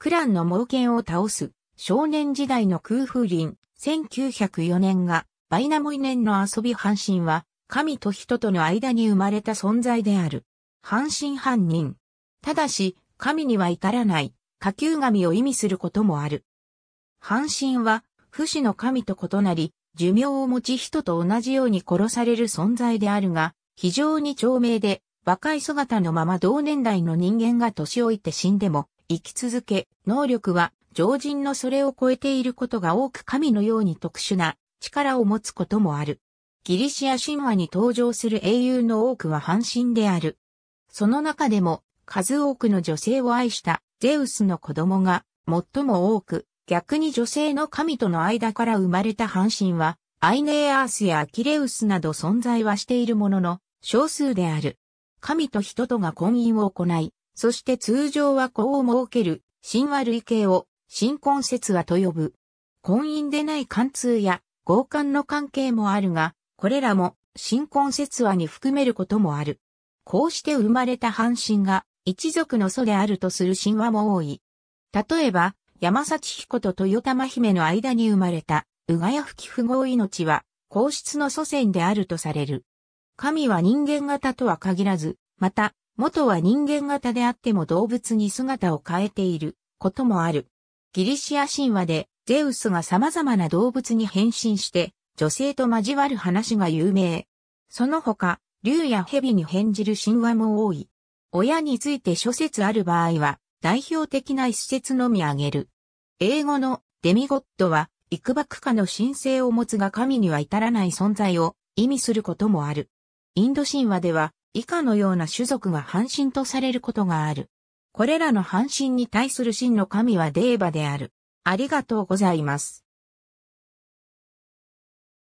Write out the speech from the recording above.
クランの猛犬を倒す、少年時代の空風林、1904年が、バイナモイ年の遊び半身は、神と人との間に生まれた存在である。半身半人。ただし、神には至らない、下級神を意味することもある。半身は、不死の神と異なり、寿命を持ち人と同じように殺される存在であるが、非常に長命で、若い姿のまま同年代の人間が年老いて死んでも、生き続け、能力は常人のそれを超えていることが多く神のように特殊な力を持つこともある。ギリシア神話に登場する英雄の多くは半身である。その中でも数多くの女性を愛したゼウスの子供が最も多く、逆に女性の神との間から生まれた半身は、アイネーアースやアキレウスなど存在はしているものの、少数である。神と人とが婚姻を行い、そして通常は子を設ける、神話類型を、新婚説話と呼ぶ。婚姻でない貫通や、合姦の関係もあるが、これらも、新婚説話に含めることもある。こうして生まれた半身が、一族の祖であるとする神話も多い。例えば、山幸彦と豊玉姫の間に生まれた、うがや吹き不合命は、皇室の祖先であるとされる。神は人間型とは限らず、また、元は人間型であっても動物に姿を変えていることもある。ギリシア神話でゼウスが様々な動物に変身して女性と交わる話が有名。その他、竜や蛇に変じる神話も多い。親について諸説ある場合は代表的な一説のみ挙げる。英語のデミゴッドは幾幕下の神聖を持つが神には至らない存在を意味することもある。インド神話では以下のような種族が半神とされることがある。これらの半神に対する真の神はデーバである。ありがとうございます。